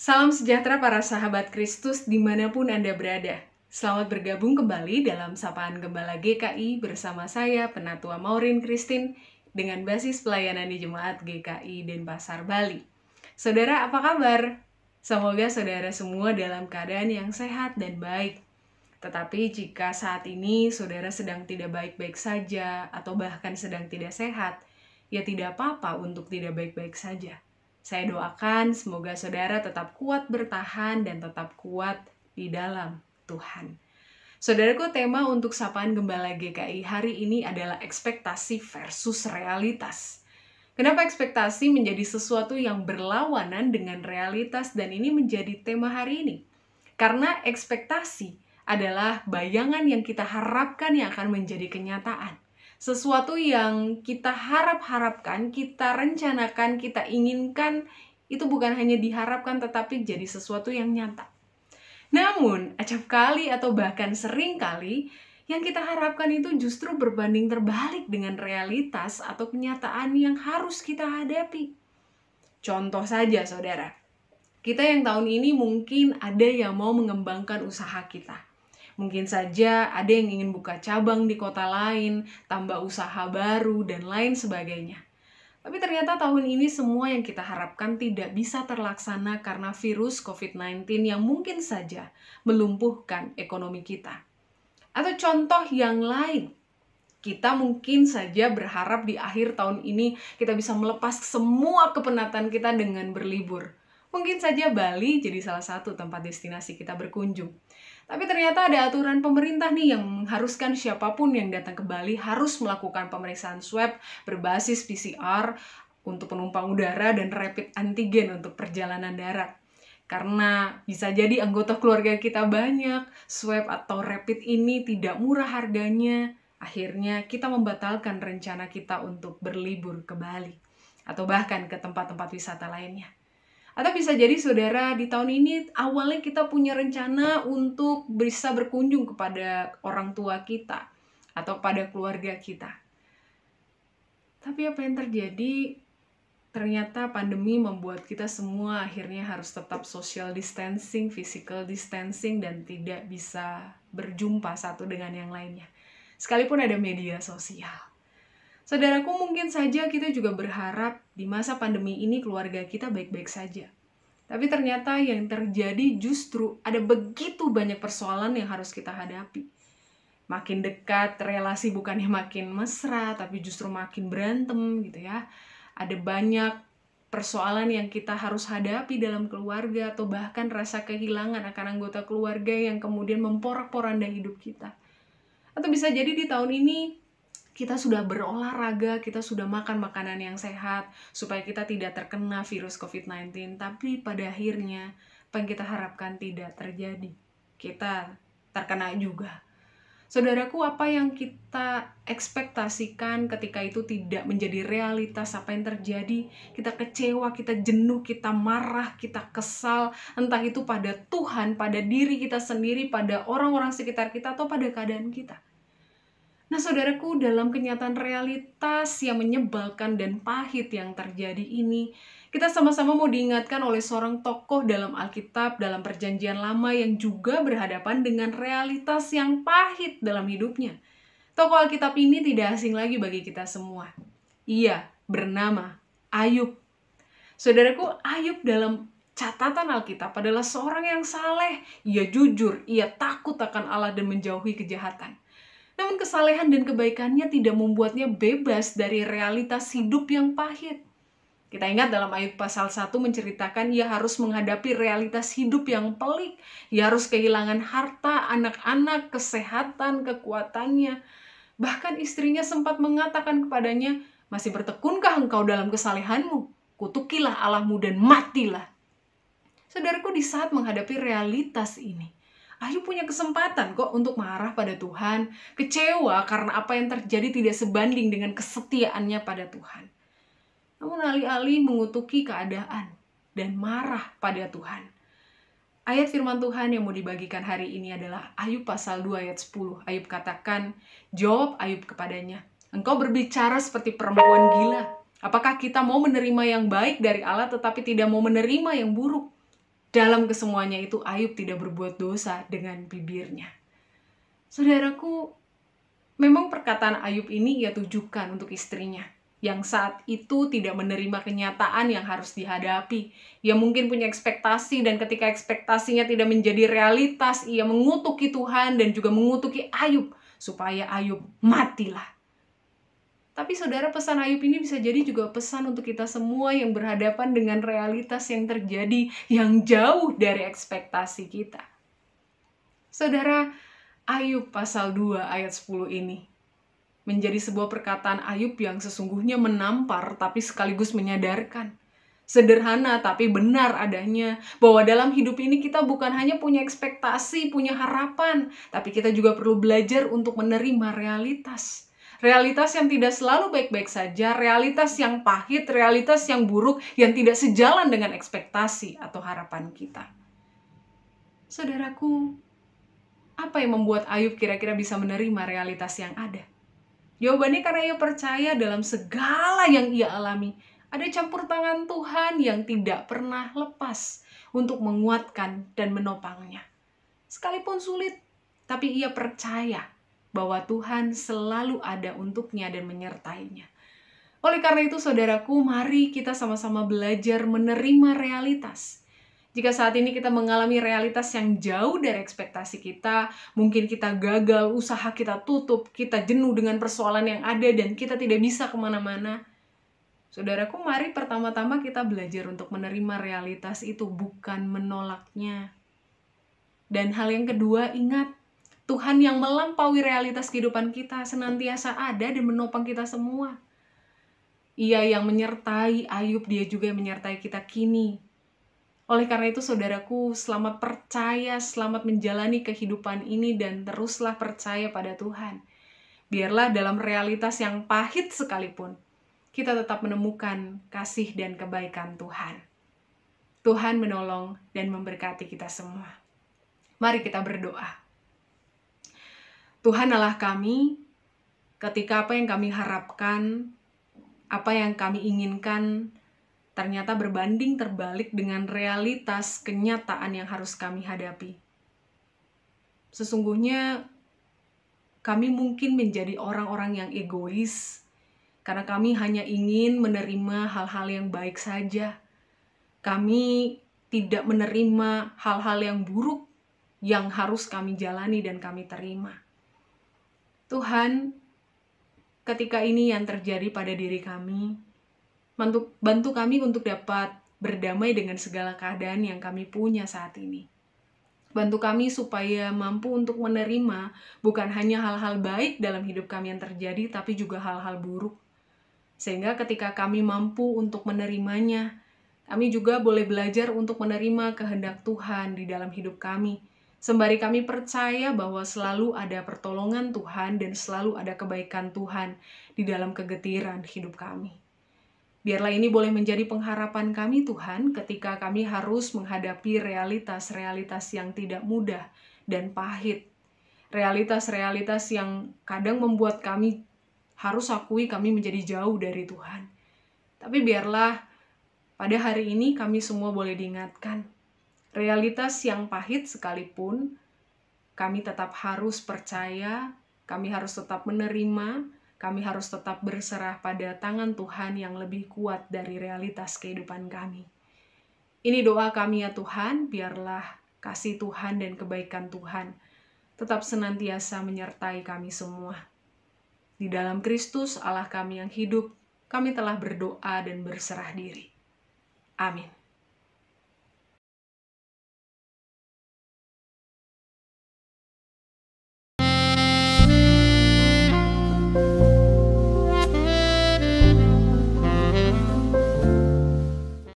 Salam sejahtera para sahabat Kristus dimanapun Anda berada. Selamat bergabung kembali dalam Sapaan Gembala GKI bersama saya, Penatua Maureen Kristin dengan basis pelayanan di Jemaat GKI Denpasar, Bali. Saudara, apa kabar? Semoga saudara semua dalam keadaan yang sehat dan baik. Tetapi jika saat ini saudara sedang tidak baik-baik saja atau bahkan sedang tidak sehat, ya tidak apa-apa untuk tidak baik-baik saja saya doakan semoga saudara tetap kuat bertahan dan tetap kuat di dalam Tuhan. Saudaraku, tema untuk sapaan Gembala GKI hari ini adalah ekspektasi versus realitas. Kenapa ekspektasi menjadi sesuatu yang berlawanan dengan realitas dan ini menjadi tema hari ini? Karena ekspektasi adalah bayangan yang kita harapkan yang akan menjadi kenyataan sesuatu yang kita harap-harapkan, kita rencanakan, kita inginkan itu bukan hanya diharapkan tetapi jadi sesuatu yang nyata. Namun, acap kali atau bahkan sering kali yang kita harapkan itu justru berbanding terbalik dengan realitas atau kenyataan yang harus kita hadapi. Contoh saja, saudara, kita yang tahun ini mungkin ada yang mau mengembangkan usaha kita Mungkin saja ada yang ingin buka cabang di kota lain, tambah usaha baru, dan lain sebagainya. Tapi ternyata tahun ini semua yang kita harapkan tidak bisa terlaksana karena virus COVID-19 yang mungkin saja melumpuhkan ekonomi kita. Atau contoh yang lain, kita mungkin saja berharap di akhir tahun ini kita bisa melepas semua kepenatan kita dengan berlibur. Mungkin saja Bali jadi salah satu tempat destinasi kita berkunjung. Tapi ternyata ada aturan pemerintah nih yang mengharuskan siapapun yang datang ke Bali harus melakukan pemeriksaan swab berbasis PCR untuk penumpang udara dan rapid antigen untuk perjalanan darat. Karena bisa jadi anggota keluarga kita banyak, swab atau rapid ini tidak murah harganya. Akhirnya kita membatalkan rencana kita untuk berlibur ke Bali atau bahkan ke tempat-tempat wisata lainnya. Atau bisa jadi saudara di tahun ini awalnya kita punya rencana untuk bisa berkunjung kepada orang tua kita atau pada keluarga kita. Tapi apa yang terjadi? Ternyata pandemi membuat kita semua akhirnya harus tetap social distancing, physical distancing, dan tidak bisa berjumpa satu dengan yang lainnya. Sekalipun ada media sosial. Saudaraku, mungkin saja kita juga berharap di masa pandemi ini keluarga kita baik-baik saja. Tapi ternyata yang terjadi justru ada begitu banyak persoalan yang harus kita hadapi. Makin dekat, relasi bukannya makin mesra, tapi justru makin berantem gitu ya. Ada banyak persoalan yang kita harus hadapi dalam keluarga atau bahkan rasa kehilangan akan anggota keluarga yang kemudian memporak-poranda hidup kita. Atau bisa jadi di tahun ini kita sudah berolahraga, kita sudah makan makanan yang sehat supaya kita tidak terkena virus COVID-19. Tapi pada akhirnya apa yang kita harapkan tidak terjadi. Kita terkena juga. Saudaraku, apa yang kita ekspektasikan ketika itu tidak menjadi realitas, apa yang terjadi? Kita kecewa, kita jenuh, kita marah, kita kesal, entah itu pada Tuhan, pada diri kita sendiri, pada orang-orang sekitar kita, atau pada keadaan kita Nah, saudaraku, dalam kenyataan realitas yang menyebalkan dan pahit yang terjadi ini, kita sama-sama mau diingatkan oleh seorang tokoh dalam Alkitab, dalam Perjanjian Lama yang juga berhadapan dengan realitas yang pahit dalam hidupnya. Tokoh Alkitab ini tidak asing lagi bagi kita semua. Ia bernama Ayub. Saudaraku, Ayub dalam catatan Alkitab adalah seorang yang saleh. Ia jujur, ia takut akan Allah dan menjauhi kejahatan. Namun kesalehan dan kebaikannya tidak membuatnya bebas dari realitas hidup yang pahit. Kita ingat dalam ayat pasal 1 menceritakan ia harus menghadapi realitas hidup yang pelik. Ia harus kehilangan harta, anak-anak, kesehatan, kekuatannya. Bahkan istrinya sempat mengatakan kepadanya, masih bertekunkah engkau dalam kesalehanmu? Kutukilah Allahmu dan matilah. Saudaraku, di saat menghadapi realitas ini, Ayu punya kesempatan kok untuk marah pada Tuhan, kecewa karena apa yang terjadi tidak sebanding dengan kesetiaannya pada Tuhan. Namun alih-alih mengutuki keadaan dan marah pada Tuhan. Ayat firman Tuhan yang mau dibagikan hari ini adalah Ayub pasal 2 ayat 10. Ayub katakan, jawab Ayub kepadanya, engkau berbicara seperti perempuan gila. Apakah kita mau menerima yang baik dari Allah tetapi tidak mau menerima yang buruk? Dalam kesemuanya itu Ayub tidak berbuat dosa dengan bibirnya. Saudaraku, memang perkataan Ayub ini ia tujukan untuk istrinya yang saat itu tidak menerima kenyataan yang harus dihadapi. Ia mungkin punya ekspektasi dan ketika ekspektasinya tidak menjadi realitas, ia mengutuki Tuhan dan juga mengutuki Ayub supaya Ayub matilah. Tapi saudara pesan Ayub ini bisa jadi juga pesan untuk kita semua yang berhadapan dengan realitas yang terjadi yang jauh dari ekspektasi kita. Saudara, Ayub pasal 2 ayat 10 ini menjadi sebuah perkataan Ayub yang sesungguhnya menampar tapi sekaligus menyadarkan. Sederhana tapi benar adanya bahwa dalam hidup ini kita bukan hanya punya ekspektasi, punya harapan, tapi kita juga perlu belajar untuk menerima realitas realitas yang tidak selalu baik-baik saja, realitas yang pahit, realitas yang buruk yang tidak sejalan dengan ekspektasi atau harapan kita. Saudaraku, apa yang membuat Ayub kira-kira bisa menerima realitas yang ada? Jawabannya karena ia percaya dalam segala yang ia alami, ada campur tangan Tuhan yang tidak pernah lepas untuk menguatkan dan menopangnya. Sekalipun sulit, tapi ia percaya bahwa Tuhan selalu ada untuknya dan menyertainya. Oleh karena itu, saudaraku, mari kita sama-sama belajar menerima realitas. Jika saat ini kita mengalami realitas yang jauh dari ekspektasi kita, mungkin kita gagal, usaha kita tutup, kita jenuh dengan persoalan yang ada, dan kita tidak bisa kemana-mana. Saudaraku, mari pertama-tama kita belajar untuk menerima realitas itu, bukan menolaknya. Dan hal yang kedua, ingat, Tuhan yang melampaui realitas kehidupan kita senantiasa ada dan menopang kita semua. Ia yang menyertai Ayub, dia juga yang menyertai kita kini. Oleh karena itu saudaraku, selamat percaya, selamat menjalani kehidupan ini dan teruslah percaya pada Tuhan. Biarlah dalam realitas yang pahit sekalipun, kita tetap menemukan kasih dan kebaikan Tuhan. Tuhan menolong dan memberkati kita semua. Mari kita berdoa. Tuhan Allah kami, ketika apa yang kami harapkan, apa yang kami inginkan, ternyata berbanding terbalik dengan realitas kenyataan yang harus kami hadapi. Sesungguhnya, kami mungkin menjadi orang-orang yang egois karena kami hanya ingin menerima hal-hal yang baik saja. Kami tidak menerima hal-hal yang buruk yang harus kami jalani dan kami terima Tuhan, ketika ini yang terjadi pada diri kami, bantu, kami untuk dapat berdamai dengan segala keadaan yang kami punya saat ini. Bantu kami supaya mampu untuk menerima bukan hanya hal-hal baik dalam hidup kami yang terjadi, tapi juga hal-hal buruk. Sehingga ketika kami mampu untuk menerimanya, kami juga boleh belajar untuk menerima kehendak Tuhan di dalam hidup kami, Sembari kami percaya bahwa selalu ada pertolongan Tuhan dan selalu ada kebaikan Tuhan di dalam kegetiran hidup kami. Biarlah ini boleh menjadi pengharapan kami Tuhan ketika kami harus menghadapi realitas-realitas yang tidak mudah dan pahit. Realitas-realitas yang kadang membuat kami harus akui kami menjadi jauh dari Tuhan. Tapi biarlah pada hari ini kami semua boleh diingatkan Realitas yang pahit sekalipun, kami tetap harus percaya, kami harus tetap menerima, kami harus tetap berserah pada tangan Tuhan yang lebih kuat dari realitas kehidupan kami. Ini doa kami ya Tuhan, biarlah kasih Tuhan dan kebaikan Tuhan tetap senantiasa menyertai kami semua. Di dalam Kristus, Allah kami yang hidup, kami telah berdoa dan berserah diri. Amin.